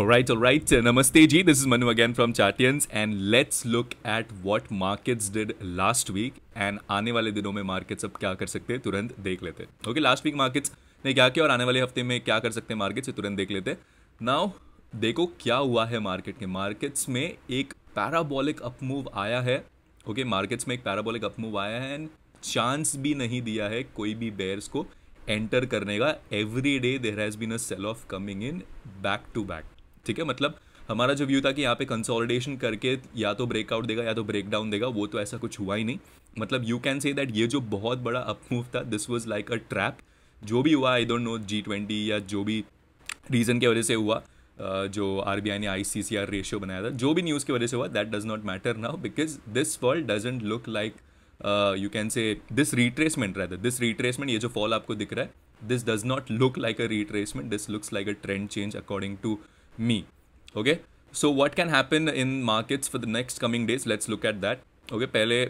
Alright, alright. Namaste ji. This is Manu again from Chartians and let's look at what markets did last week and आने वाले दिनों में markets अब क्या कर सकते हैं तुरंत देख लेते हैं ओके लास्ट वीक मार्केट्स ने क्या किया और आने वाले हफ्ते में क्या कर सकते हैं मार्केट्स तुरंत देख लेते हैं नाउ देखो क्या हुआ है मार्केट के मार्केट्स में एक पैराबॉलिक अपमूव आया है ओके okay, मार्केट्स में एक पैराबॉलिक अपमूव आया है एंड चांस भी नहीं दिया है कोई भी बेयर्स को एंटर करने का every day there has been a sell off coming in back to back ठीक है मतलब हमारा जो व्यू था कि यहाँ पे कंसोलिडेशन करके या तो ब्रेकआउट देगा या तो ब्रेकडाउन देगा वो तो ऐसा कुछ हुआ ही नहीं मतलब यू कैन से दैट ये जो बहुत बड़ा अपमूव था this was like a trap जो भी हुआ I don't know G twenty या जो भी रीज़न की वजह से हुआ जो आर बी आई ने आई सी सी आर रेशियो बनाया था जो भी न्यूज़ की वजह से हुआ that does not matter now because this world doesn't look like you can say this retracement रहता है दिस रिट्रेसमेंट ये जो फॉल आपको दिख रहा है this does not look like a retracement this looks like a trend change according to me. Okay. So what can happen in markets for the next coming days? Let's look at that. Okay. पहले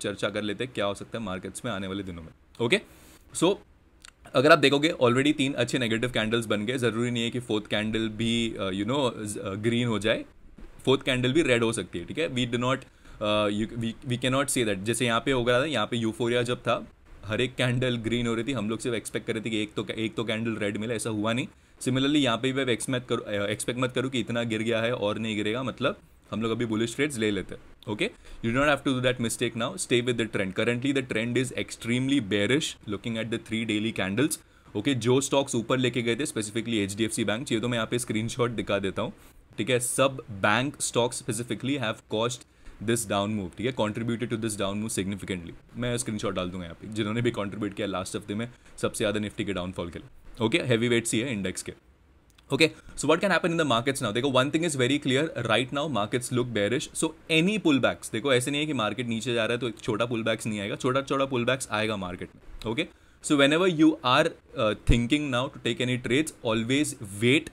चर्चा कर लेते क्या हो सकता है markets में आने वाले दिनों में ओके okay? सो so, अगर आप देखोगे ऑलरेडी तीन अच्छे नेगेटिव कैंडल्स बन गए ज़रूरी नहीं है कि फोर्थ कैंडल भी यू नो ग्रीन हो जाए फोर्थ कैंडल भी रेड हो सकती है ठीक है we do not we can not see that जैसे यहाँ पे हो गया था यहाँ पे यूफोरिया जब था हर एक कैंडल ग्रीन हो रही थी हम लोग सिर्फ एक्सपेक्ट कर रहे थे कि एक तो एक तो कैंडल रेड मिला ऐसा हुआ नहीं सिमिलरली यहाँ पे भी एक्स करो एक्सपेक्ट मत करो कि इतना गिर गया है और नहीं गिरेगा मतलब हम लोग अभी बुलिश ट्रेड्स ले लेते हैं okay you don't have to do that mistake now stay with the trend currently the trend is extremely bearish looking at the three daily candles okay जो स्टॉक्स ऊपर लेके गए थे specifically H D F C bank ये तो मैं यहाँ पे स्क्रीनशॉट दिखा देता हूँ ठीक है सब bank stocks specifically have caused this down move ठीक है contributed to this down move significantly मैं शॉट डाल दूंगा यहाँ पे जिन्होंने भी कॉन्ट्रीब्यूट किया लास्ट हफ्ते में सबसे ज़्यादा निफ्टी के डाउनफॉल के लिए ओके हैवी वेट्स ही है इंडेक्स के okay so what can happen in the markets now देखो one thing is very clear right now markets look bearish so any pullbacks देखो ऐसे नहीं है कि मार्केट नीचे जा रहा है तो एक छोटा पुल बैक्स नहीं आएगा छोटा छोटा पुल बैक्स आएगा मार्केट में okay so whenever you are thinking now to take any trades always wait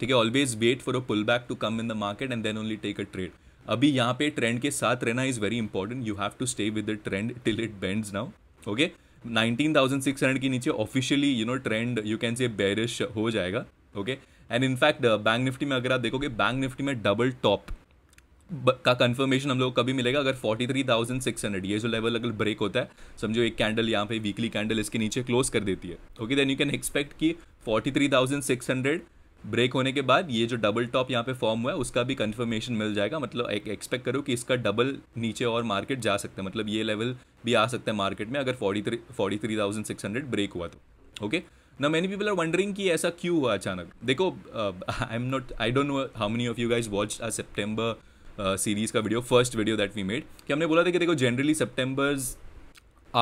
ठीक है always wait for a pullback to come in the market and then only take a trade अभी यहाँ पे trend के साथ रहना is very important you have to stay with the trend till it bends now okay 19,600 के नीचे officially you no trend you can say bearish हो जाएगा okay and in fact bank Nifty में अगर आप देखोगे बैंक निफ्टी में डबल टॉप का कंफर्मेशन हम लोग को कभी मिलेगा अगर 43,600 ये जो लेवल अगर ब्रेक होता है समझो एक कैंडल यहाँ पे वीकली कैंडल इसके नीचे क्लोज कर देती है okay then you can expect कि 43,600 ब्रेक होने के बाद ये जो डबल टॉप यहाँ पे फॉर्म हुआ है उसका भी कंफर्मेशन मिल जाएगा मतलब एक एक्सपेक्ट करो कि इसका डबल नीचे और मार्केट जा सकता है मतलब ये लेवल भी आ सकता है मार्केट में अगर forty three forty three thousand six hundred break हुआ तो ओके ना मैनी पीपल आर वंडरिंग कि ऐसा क्यों हुआ अचानक देखो I am not I don't know how many of you guys watch a September series का video first video that we made कि हमने बोला था कि देखो जनरली सेप्टेम्बर्स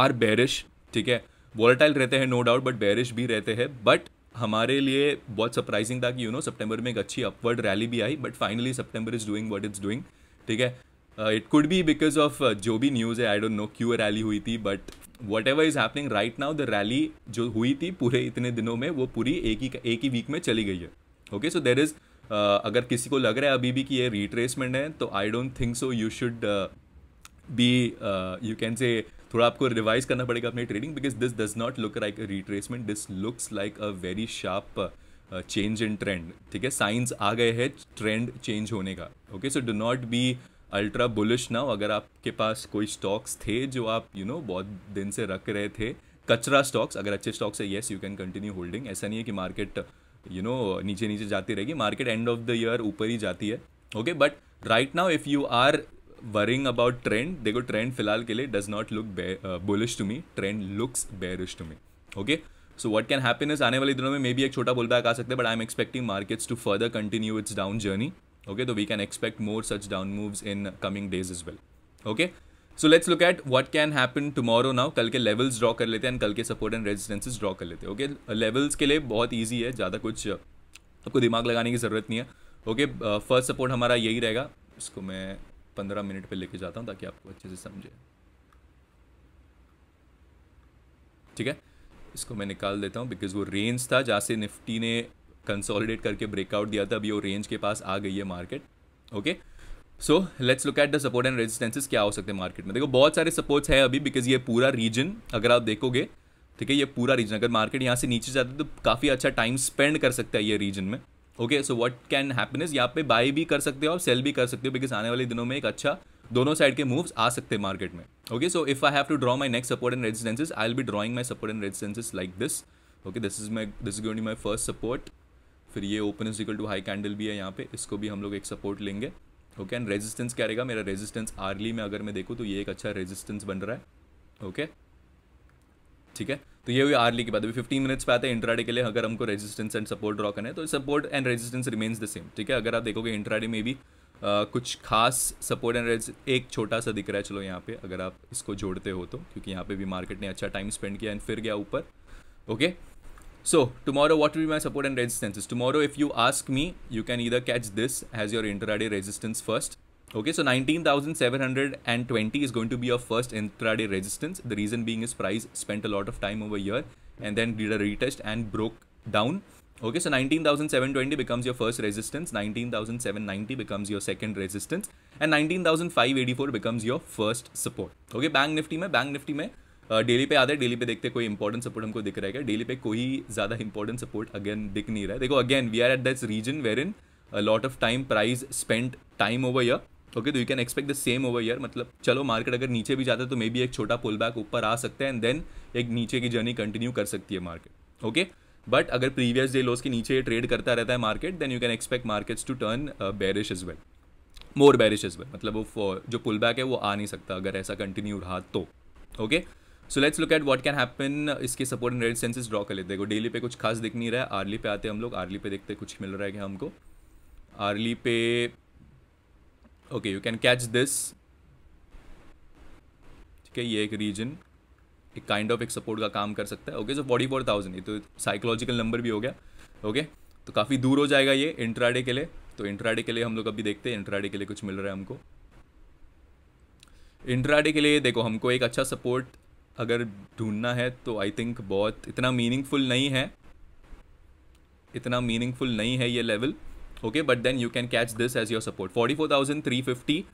आर बेरिश ठीक है वॉलेटाइल रहते हैं नो डाउट बट बेरिश भी रहते हैं बट हमारे लिए बहुत सरप्राइजिंग था कि यू नो सितंबर में एक अच्छी अपवर्ड रैली भी आई but finally September is doing what is doing ठीक है it could be because of जो भी न्यूज़ है आई डोंट नो क्यों रैली हुई थी but whatever is happening right now the rally जो हुई थी पूरे इतने दिनों में वो पूरी एक ही एक ही वीक में चली गई है ओके सो देर इज़ अगर किसी को लग रहा है अभी भी कि ये रिट्रेसमेंट है तो I don't think so you should be you can say थोड़ा आपको रिवाइज करना पड़ेगा अपनी trading because this does not look like a retracement this looks like a very sharp change in trend ठीक है साइंस आ गए हैं ट्रेंड चेंज होने का okay so do not be ultra bullish now अगर आपके पास कोई स्टॉक्स थे जो आप यू you नो know, बहुत दिन से रख रहे थे कचरा स्टॉक्स अगर अच्छे स्टॉक्स है yes you can continue holding ऐसा नहीं है कि मार्केट यू नो नीचे नीचे जाती रहेगी market end of the year ऊपर ही जाती है okay but right now if you are worrying about trend देखो ट्रेंड फिलहाल के लिए does not look bullish to me trend looks bearish to me okay so what can happiness आने वाले दिनों में मे बी एक छोटा बुलबैक आ सकते हैं but I am expecting markets to further continue its down journey okay तो we can expect more such down moves in coming days as well okay so let's look at what can happen tomorrow now कल के levels draw कर लेते हैं and कल के support and resistances draw कर लेते हैं ओके लेवल्स के लिए बहुत ईजी है ज़्यादा कुछ uh, आपको दिमाग लगाने की ज़रूरत नहीं है ओके फर्स्ट सपोर्ट हमारा यही रहेगा इसको मैं पंद्रह मिनट पे लेके जाता हूँ ताकि आपको अच्छे से समझे ठीक है इसको मैं निकाल देता हूँ बिकॉज वो रेंज था जहाँ से निफ्टी ने कंसोलिडेट करके ब्रेकआउट दिया था अभी वो रेंज के पास आ गई है market okay so let's look at the support and resistances क्या हो सकते हैं मार्केट में देखो बहुत सारे सपोर्ट्स हैं अभी बिकॉज ये पूरा रीजन अगर आप देखोगे ठीक है ये पूरा रीजन अगर मार्केट यहाँ से नीचे जाता है तो काफ़ी अच्छा टाइम स्पेंड कर सकता है ये रीजन में okay so what can happen यहाँ पे बाई भी कर सकते हो और सेल भी कर सकते हो बिकॉज आने वाले दिनों में एक अच्छा दोनों साइड के मूव्स आ सकते हैं मार्केट में okay so if I have to draw my next support and resistances I will be drawing my support and resistances like this okay this is my this is going my first support फिर ये open is equal to high candle भी है यहाँ पे इसको भी हम लोग एक सपोर्ट लेंगे ओके एंड रेजिस्टेंस क्या रहेगा मेरा रेजिस्टेंस आर्ली में अगर मैं देखूँ तो ये एक अच्छा रेजिस्टेंस बन रहा है ओके okay? ठीक है तो ये हुई आर्ली e की बात अभी फिफ्टीन मिनट्स पे आते हैं इंट्राडे के लिए अगर हमको रेजिस्टेंस एंड सपोर्ट ड्रॉ करना है तो support and resistance remains the same ठीक है अगर आप देखोगे इंट्राडे में भी आ, कुछ खास सपोर्ट एंड एक छोटा सा दिख रहा है चलो यहाँ पे अगर आप इसको जोड़ते हो तो क्योंकि यहाँ पे भी मार्केट ने अच्छा टाइम स्पेंड किया एंड फिर गया ऊपर okay so tomorrow what we my support and resistance tomorrow if you ask me you can either catch this has your intraday resistance first Okay, so 19,720 is going to be your first intraday resistance. The reason being is price spent a lot of time over here and then did a retest and broke down. Okay, so 19,720 becomes your first resistance, 19,790 becomes your second resistance and 19,584 becomes your first support. Okay, bank Nifty में bank Nifty में daily पे आता है daily पे देखते कोई important support हमको दिख रहा है डेली पे कोई ज़्यादा इंपॉर्टेंट सपोर्ट अगेन दिख नहीं रहा है देखो again we are at that's region where in lot of time price spend time over here okay तो you can expect the same over here मतलब चलो मार्केट अगर नीचे भी जाता है तो मे बी एक छोटा पुल बैक ऊपर आ सकता है एंड देन एक नीचे की जर्नी कंटिन्यू कर सकती है मार्केट ओके बट अगर प्रीवियस डे लोस के नीचे ये ट्रेड करता रहता है market then you can expect markets to turn bearish as well more bearish as well मतलब वो जो पुल बैक है वो आ नहीं सकता अगर ऐसा कंटिन्यू रहा तो okay so let's look at what can happen इसके support and resistances draw कर लेते हैं डेली पे कुछ खास दिख नहीं रहा है आर्ली पे आते हैं हम लोग आर्ली पे देखते कुछ मिल रहा है क्या हमको आर्ली पे okay you can catch this ठीक है ये एक रीजन एक काइंड ऑफ एक सपोर्ट का काम कर सकता है okay so forty four thousand ये तो साइकोलॉजिकल नंबर भी हो गया ओके okay? तो काफ़ी दूर हो जाएगा ये इंट्राडे के लिए तो इंट्राडे के लिए हम लोग अभी देखते हैं इंट्राडे के लिए कुछ मिल रहा है हमको इंट्राडे के लिए देखो हमको एक अच्छा सपोर्ट अगर ढूंढना है तो आई थिंक बहुत इतना मीनिंगफुल नहीं है इतना मीनिंगफुल नहीं है ये level okay but then you can catch this as your support 44350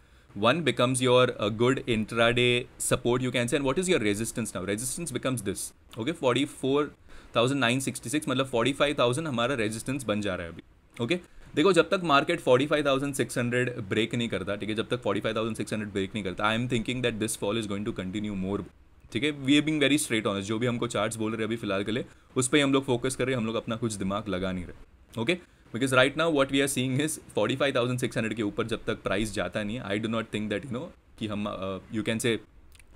one becomes your uh, good intraday support you can say and what is your resistance now resistance becomes this okay 44966 मतलब 45000 हमारा resistance बन जा रहा है अभी okay okay? देखो जब तक मार्केट 45600 ब्रेक नहीं करता ठीक है जब तक 45600 ब्रेक नहीं करता I am thinking that this fall is going to continue more ठीक है we being very straight honest जो भी हमको चार्ट्स बोल रहे हैं अभी फिलहाल के लिए उस पर ही हम लोग फोकस कर रहे हैं हम लोग अपना कुछ दिमाग लगा नहीं रहे okay okay? Because right now what we are seeing is forty five thousand six hundred के ऊपर जब तक प्राइस जाता नहीं I do not think that you know कि हम यू कैन से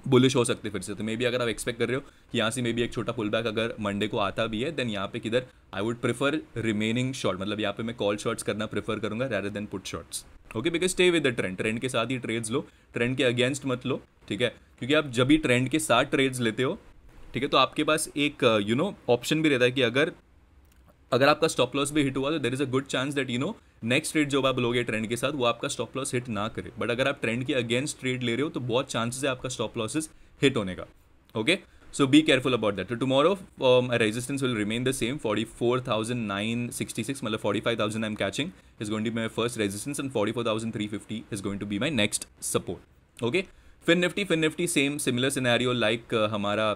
बुलिश हो सकते फिर से तो मे बी अगर आप एक्सपेक्ट कर रहे हो कि यहाँ से मे बी एक छोटा पुल बैक अगर मंडे को आता भी है देन यहाँ पे किधर I would prefer remaining short मतलब यहाँ पे मैं कॉल शॉट्स करना प्रीफर करूंगा rather than put shorts okay because stay with the trend trend के साथ ही ट्रेड्स लो ट्रेंड के अगेंस्ट मत लो ठीक है क्योंकि आप जब भी ट्रेंड के साथ ट्रेड्स लेते हो ठीक है तो आपके पास एक यू नो ऑप्शन भी रहता है कि अगर अगर आपका स्टॉप लॉस भी हिट हुआ तो there is a good chance that you know next trade जो आप लोगे ट्रेंड के साथ वो आपका स्टॉप लॉस हिट ना करे बट अगर आप ट्रेंड के अगेंस्ट ट्रेड ले रहे हो तो बहुत चांसेस है आपका स्टॉप लॉसेस हिट होने का okay so be careful about that तो tomorrow resistance will remain the same forty four thousand nine sixty six मतलब forty five thousand I am catching is going to my first resistance and forty four thousand three fifty is going to be my next support okay Fin Nifty Fin Nifty same similar scenario like हमारा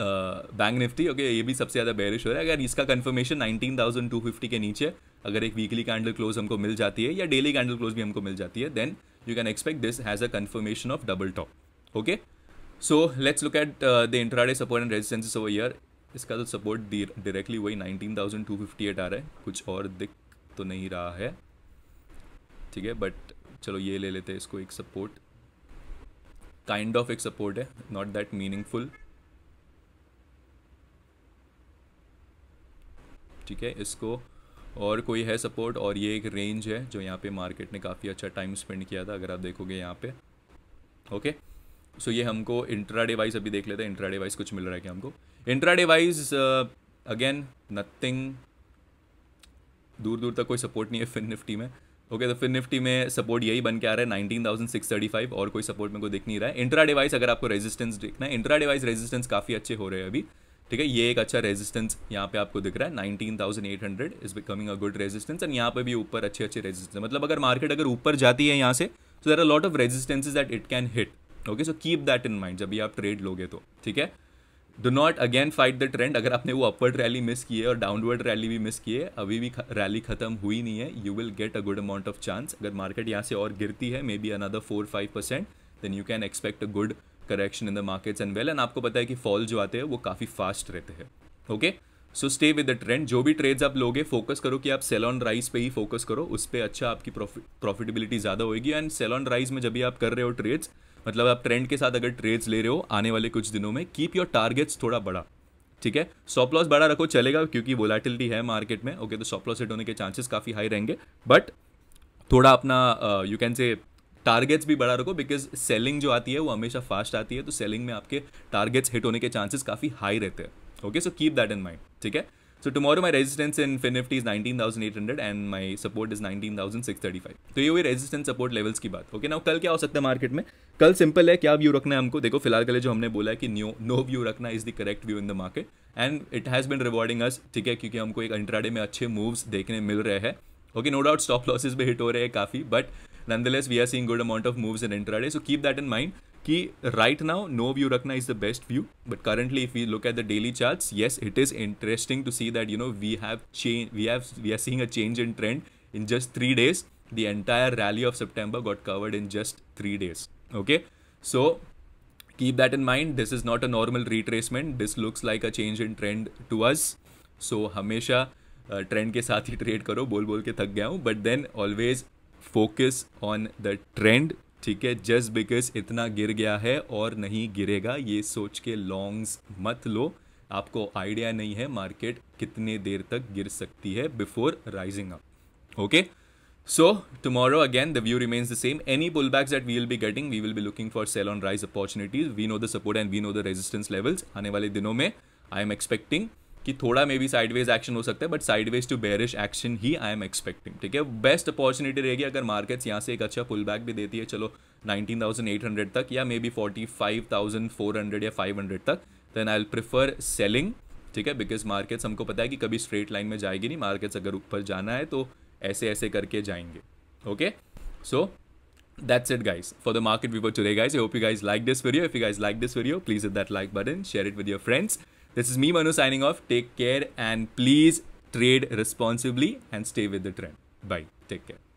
bank Nifty okay ये भी सबसे ज़्यादा bearish हो रहा है अगर इसका कन्फर्मेशन फिफ्टी के नीचे अगर एक वीकली कैंडल क्लोज हमको मिल जाती है या डेली कैंडल क्लोज भी हमको मिल जाती है then you can expect this has a confirmation of double top okay so let's look at the intraday support and resistances over here इसका तो सपोर्ट डायरेक्टली वही nineteen thousand two fifty eight आ रहा है कुछ और दिख तो नहीं रहा है ठीक है बट चलो ये ले लेते हैं इसको एक सपोर्ट काइंड ऑफ एक सपोर्ट है नॉट दैट मीनिंगफुल ठीक है इसको और कोई है सपोर्ट और ये एक रेंज है जो यहाँ पे मार्केट ने काफ़ी अच्छा टाइम स्पेंड किया था अगर आप देखोगे यहाँ पे ओके सो ये हमको इंट्रा डिवाइस अभी देख लेते हैं इंट्रा डिवाइस कुछ मिल रहा है क्या हमको इंट्रा डिवाइस अगेन नथिंग दूर दूर तक कोई सपोर्ट नहीं है फिन निफ्टी में ओके okay, तो फिर निफ्टी में सपोर्ट यही बन के आ रहा है nineteen thousand six thirty five और कोई सपोर्ट मेरे को दिख नहीं रहा है इंट्रा डिवाइस अगर आपको रेजिस्टेंस देखना है इंट्रा डिवाइस रेजिस्टेंस काफ़ी अच्छे हो रहे हैं अभी ठीक है ये एक अच्छा रेजिस्टेंस यहाँ पे आपको दिख रहा है thousand eight hundred is becoming a good resistance and यहाँ पे भी ऊपर अच्छे अच्छे रेजिस्टेंस मतलब अगर मार्केट अगर ऊपर जाती है यहाँ से तो there are lot of resistance that it can hit okay so keep that in mind जब भी आप ट्रेड लोगे तो ठीक है do not again fight the trend अगर आपने वो अपवर्ड रैली मिस की है और डाउनवर्ड रैली भी मिस की है अभी भी रैली खत्म हुई नहीं है you will get a good amount of chance अगर मार्केट यहाँ से और गिरती है maybe another four five percent then you can expect a good correction in the markets and well and आपको पता है कि फॉल जो आते हैं वो काफ़ी फास्ट रहते हैं okay so stay with the trend जो भी ट्रेड्स आप लोगे फोकस करो कि आप सेल ऑन राइस पे ही फोकस करो उस पर अच्छा आपकी प्रॉफिटेबिलिटी ज़्यादा होगी एंड सेल ऑन राइस में जब भी आप कर रहे हो ट्रेड्स मतलब आप ट्रेंड के साथ अगर ट्रेड्स ले रहे हो आने वाले कुछ दिनों में कीप योर टारगेट्स थोड़ा बड़ा ठीक है सॉप लॉस बड़ा रखो चलेगा क्योंकि वोलाटिलिटी है मार्केट में ओके तो सॉप लॉस हिट होने के चांसेस काफ़ी हाई रहेंगे बट थोड़ा अपना यू कैन से टारगेट्स भी बड़ा रखो बिकॉज सेलिंग जो आती है वो हमेशा फास्ट आती है तो सेलिंग में आपके टारगेट्स हिट होने के चांसेस काफ़ी हाई रहते हैं okay so keep that in mind ठीक है so tomorrow my resistance in FinNifty is nineteen thousand eight hundred and my support is nineteen thousand six thirty five तो ये हुई रेजिस्टेंस सपोर्ट लेवल्स की बात ओके ना कल क्या हो सकता है मार्केट में कल सिंपल है क्या व्यू रखना है हमको देखो फिलहाल के लिए जो हमने बोला है कि न्यू नो व्यू रखना is the correct view in the market and it has been rewarding us ठीक है क्योंकि हमको एक अंट्राडे में अच्छे मूव्स देखने मिल रहे हैं okay no doubt stop losses भी हिट हो रहे हैं काफ़ी but nonetheless we are seeing good amount of moves in intraday so keep that in mind key right now no view rakna is the best view but currently if we look at the daily charts yes it is interesting to see that you know we have change we have we are seeing a change in trend in just 3 days the entire rally of september got covered in just 3 days okay so keep that in mind this is not a normal retracement this looks like a change in trend to us so हमेशा uh, trend के साथ ही trade करो बोल बोल के थक गया हूँ But then always focus on the trend ठीक है जस्ट बिकॉज इतना गिर गया है और नहीं गिरेगा ये सोच के लॉन्ग्स मत लो आपको आइडिया नहीं है मार्केट कितने देर तक गिर सकती है before rising up okay so tomorrow again the view remains the same any pullbacks that we will be getting we will be looking for sell on rise opportunities we know the support and we know the resistance levels आने वाले दिनों में आई am expecting कि थोड़ा may be sideways action हो सकता है but sideways to bearish action ही आई एम एक्सपेक्टिंग ठीक है बेस्ट अपॉर्चुनिटी रहेगी अगर मार्केट्स यहाँ से एक अच्छा पुल बैक भी देती है चलो 19,800 तक या मे बी 45,400 या 500 तक देन आई प्रिफर सेलिंग ठीक है बिकॉज मार्केट्स हमको पता है कि कभी स्ट्रेट लाइन में जाएगी नहीं मार्केट्स अगर ऊपर जाना है तो ऐसे ऐसे करके जाएंगे okay so That's it, guys, for the market report today, guys. I hope you guys like this video. If you guys like this video, please hit that like button, share it with your friends. This is me, Manu, signing off. Take care and please trade responsibly and stay with the trend. Bye. Take care.